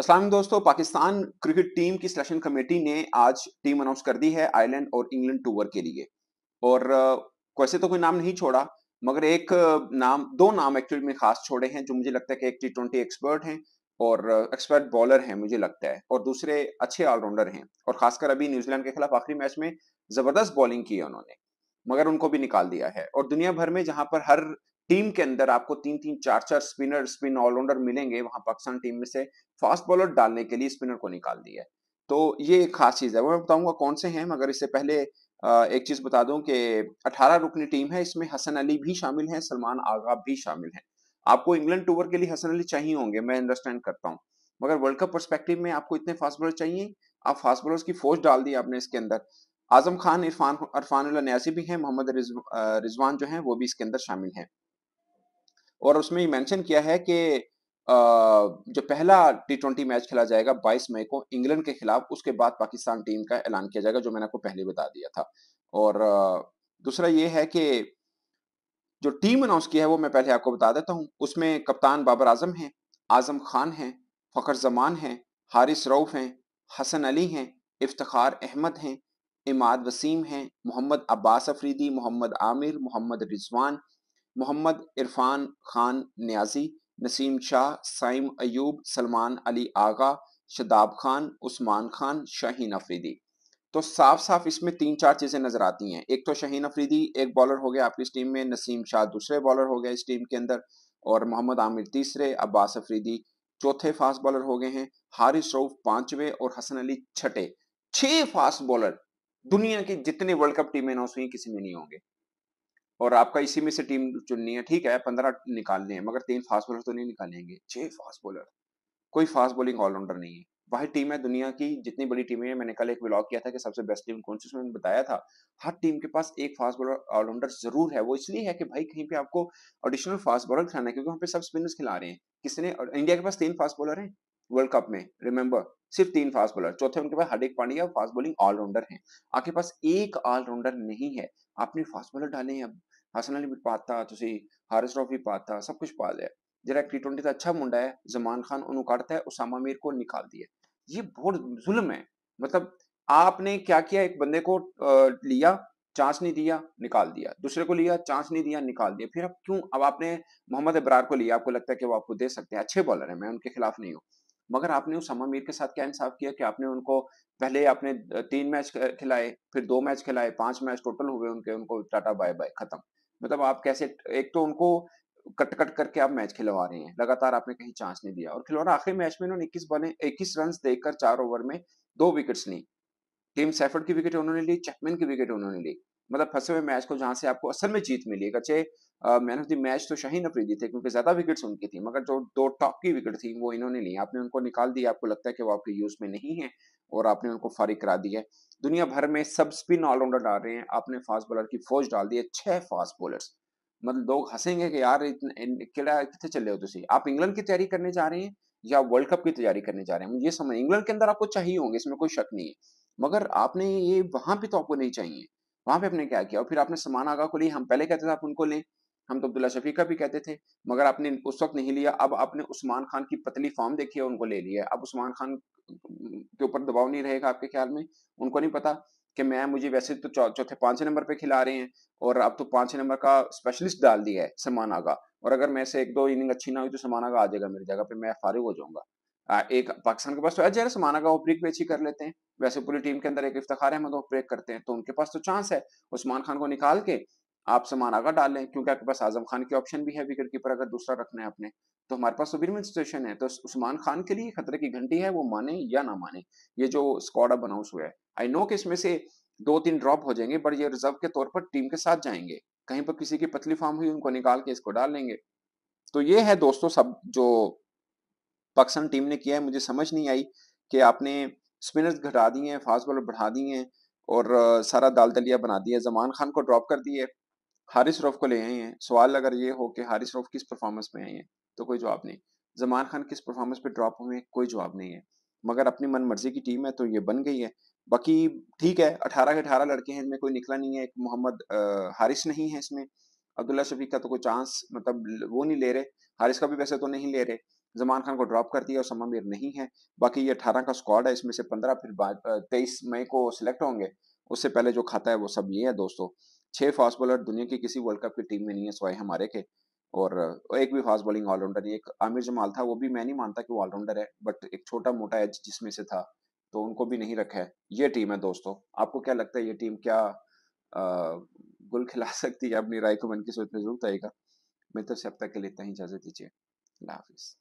असलम दोस्तों Pakistan cricket team की selection committee ने आज टीम अनाउंस कर दी है आयरलैंड और इंग्लैंड टूर के लिए और वैसे तो कोई नाम नहीं छोड़ा मगर एक नाम दो नाम एक्चुअली में खास छोड़े हैं जो मुझे लगता है कि एक टी एक्सपर्ट हैं और एक्सपर्ट बॉलर हैं मुझे लगता है और दूसरे अच्छे ऑलराउंडर हैं और खासकर अभी न्यूजीलैंड के खिलाफ आखिरी मैच में जबरदस्त बॉलिंग की है उन्होंने मगर उनको भी निकाल दिया है और दुनिया भर में जहां पर हर टीम के अंदर आपको तीन तीन चार चार स्पिनर स्पिन ऑलराउंडर मिलेंगे वहां पाकिस्तान टीम में से फास्ट बॉलर डालने के लिए स्पिनर को निकाल दिया तो ये एक खास चीज है मैं बताऊंगा कौन से हैं मगर इससे पहले एक चीज बता दूं कि 18 रुकनी टीम है इसमें हसन अली भी शामिल हैं सलमान आगा भी शामिल हैं आपको इंग्लैंड टूर के लिए हसन अली चाहिए होंगे मैं अंडरस्टैंड करता हूँ मगर वर्ल्ड कप परस्पेक्टिव में आपको इतने फास्ट बॉलर चाहिए आप फास्ट बॉलर की फौज डाल दी आपने इसके अंदर आजम खान इरफान अरफान न्याजी भी हैं मोहम्मद रिजवान जो हैं वो भी इसके अंदर शामिल हैं और उसमें मेंशन किया है कि जो पहला टी ट्वेंटी मैच खेला जाएगा 22 मई को इंग्लैंड के खिलाफ उसके बाद पाकिस्तान टीम का ऐलान किया जाएगा जो मैंने आपको पहले बता दिया था और दूसरा ये है कि जो टीम अनाउंस किया है वो मैं पहले आपको बता देता हूँ उसमें कप्तान बाबर आजम हैं आजम खान हैं फ़खर जमान हैं हारिस रऊफ़ हैं हसन अली हैं इफ्तार अहमद हैं इमाद वसीम हैं मोहम्मद अब्बास अफरीदी मोहम्मद आमिर मोहम्मद रिजवान मोहम्मद इरफान खान न्याजी नसीम शाह साइम अयूब सलमान अली आगा शदाब खान उस्मान खान शाहीन अफरीदी तो साफ साफ इसमें तीन चार चीज़ें नज़र आती हैं एक तो शाहीन अफरीदी एक बॉलर हो गया आपकी इस टीम में नसीम शाह दूसरे बॉलर हो गए इस टीम के अंदर और मोहम्मद आमिर तीसरे अब्बास अफरीदी चौथे फास्ट बॉलर हो गए हैं हारिस रऊफ पांचवे और हसन अली छठे छह फास्ट बॉलर दुनिया की जितनी वर्ल्ड कप टीमें ना उसमें किसी में नहीं होंगे और आपका इसी में से टीम चुननी है ठीक है पंद्रह निकालने हैं मगर तीन फास्ट बॉलर तो नहीं निकालेंगे छह फास्ट बॉलर कोई फास्ट बॉलिंग ऑलराउंडर नहीं है वही टीम है दुनिया की जितनी बड़ी टीमें हैं मैंने कल एक ब्लॉग किया था कि सबसे बेस्ट टीम कौन सी उसमें बताया था हर टीम के पास एक फास्ट बॉलर ऑलराउंडर जरूर है वो इसलिए है कि भाई कहीं पे आपको एडिशनल फास्ट बॉलर खिलाना है क्योंकि वहाँ पे सब स्पिनर्स खिला रहे हैं किसने इंडिया के पास तीन फास्ट बॉलर हैं वर्ल्ड कप में रिमेंबर सिर्फ तीन फास्ट बॉलर चौथे उनके पास Hardik Pandya fast bowling allrounder हैं आपके पास एक ऑलराउंडर नहीं है आपने फास्ट बॉलर डाले हैं अब हसन अली भी पाता हारिस ਹਾਰਿਸ ਰੌਫ पाता सब कुछ पा लिया जरा टी ट्वेंटी का अच्छा मुंडा है जमान खान उन्होंने काटता है उसामा मीर को निकाल दिया ये बहुत जुल्म है मतलब आपने क्या किया एक बंदे को लिया चांस नहीं दिया निकाल दिया दूसरे को लिया चांस नहीं दिया निकाल दिया फिर अब क्यों अब आपने मोहम्मद इब्रार को लिया आपको लगता है कि वो आपको दे सकते हैं अच्छे बॉलर है मैं उनके खिलाफ नहीं हूँ मगर आपने उस मीर के साथ क्या इंसाफ किया कि आपने उनको पहले आपने तीन मैच खिलाए फिर दो मैच खिलाए पांच मैच टोटल हुए उनके उनको टाटा बाय बाय खत्म मतलब आप कैसे एक तो उनको कट कट करके आप मैच खिलवा रहे हैं लगातार आपने कहीं चांस नहीं दिया और खिलौना आखिरी मैच में उन्होंने इक्कीस बने इक्कीस रन देकर चार ओवर में दो विकेट्स ली टीम सैफर्ड की विकेट उन्होंने ली चैपमैन की विकेट उन्होंने ली मतलब फंसे हुए मैच को जहां से आपको असल में जीत मिली है अच्छे मैन ऑफ द मैच तो शाहीन अफरीदी थे क्योंकि ज्यादा विकेट उनकी थी मगर जो दो टॉप की विकेट थी वो इन्होंने ली आपने उनको निकाल दिया आपको लगता है कि वो आपके यूज में नहीं है और आपने उनको फारिग करा दिया है दुनिया भर में सब स्पिन ऑलराउंडर डाल रहे हैं आपने फास्ट बॉलर की फौज डाल दी है छह फास्ट बॉलर्स मतलब लोग हंसेंगे कि यार किड़ा कितने चले हो तुम आप इंग्लैंड की तैयारी करने जा रहे हैं या वर्ल्ड कप की तैयारी करने जा रहे हैं मुझे समझ इंग्लैंड के अंदर आपको चाहिए होंगे इसमें कोई शक नहीं है मगर आपने ये वहां पे तो आपको नहीं चाहिए वहां पे आपने क्या किया और फिर आपने समान आगा को लिया हम पहले कहते थे आप उनको लें हम तो अब्दुल्ला शफी का भी कहते थे मगर आपने उस वक्त नहीं लिया अब आपने उस्मान खान की पतली फॉर्म देखी है उनको ले लिया अब उस्मान खान के ऊपर दबाव नहीं रहेगा आपके ख्याल में उनको नहीं पता कि मैं मुझे वैसे तो चौथे पांचवें नंबर पे खिला रहे हैं और अब तो पांचवें नंबर का स्पेशलिस्ट डाल दिया है समान आगा और अगर मैं से एक दो इनिंग अच्छी ना हुई तो समान आगा आ जाएगा मेरी जगह पे मैं फारिग हो जाऊंगा एक पाकिस्तान के पास तो अजहर समाना का ओपरेक भी अच्छी कर लेते हैं वैसे पूरी टीम के अंदर एक इफ्तार अहमद ओपरेक करते हैं तो उनके पास तो चांस है उस्मान खान को निकाल के आप समान आगा डाल लें क्योंकि आपके पास आजम खान की ऑप्शन भी है विकेट कीपर अगर दूसरा रखना है अपने तो हमारे पास सुबीर में सिचुएशन है तो उस्मान खान के लिए खतरे की घंटी है वो माने या ना माने ये जो स्कॉड अब अनाउंस हुआ है आई नो कि इसमें से दो तीन ड्रॉप हो जाएंगे बट ये रिजर्व के तौर पर टीम के साथ जाएंगे कहीं पर किसी की पतली फॉर्म हुई उनको निकाल के इसको डाल लेंगे तो ये है दोस्तों सब जो पाकिस्तान टीम ने किया है मुझे समझ नहीं आई कि आपने स्पिनर्स घटा दिए हैं फास्ट बॉलर बढ़ा दिए हैं और सारा दाल दलिया बना दिया जमान खान को ड्रॉप कर दिए हारिस रौफ को ले आए हैं सवाल अगर ये हो कि हारिस रौफ किस परफॉर्मेंस में आए हैं तो कोई जवाब नहीं जमान खान किस परफॉर्मेंस पे ड्रॉप हुए हैं कोई जवाब नहीं है मगर अपनी मन मर्जी की टीम है तो ये बन गई है बाकी ठीक है अठारह के अठारह लड़के हैं इनमें कोई निकला नहीं है एक मोहम्मद हारिस नहीं है इसमें अब्दुल्ला शफीक का तो कोई चांस मतलब वो नहीं ले रहे हारिस का भी वैसे तो नहीं ले रहे जमान खान को ड्रॉप कर दिया उसमा मीर नहीं है बाकी ये अठारह का स्क्वाड है इसमें से पंद्रह फिर तेईस मई को सिलेक्ट होंगे उससे पहले जो खाता है वो सब ये है दोस्तों छह फास्ट बॉलर दुनिया की किसी वर्ल्ड कप की टीम में नहीं है सवाए हमारे के और एक भी फास्ट बॉलिंग ऑलराउंडर एक आमिर जमाल था वो भी मैं नहीं मानता कि वो ऑलराउंडर है बट एक छोटा मोटा एज जिसमें से था तो उनको भी नहीं रखा है ये टीम है दोस्तों आपको क्या लगता है ये टीम क्या गुल खिला सकती है अपनी राय को मन की सोच में जरूर आएगा मैं तो से अब तक के लिए इतना ही इजाजत दीजिए अल्लाह हाफिज़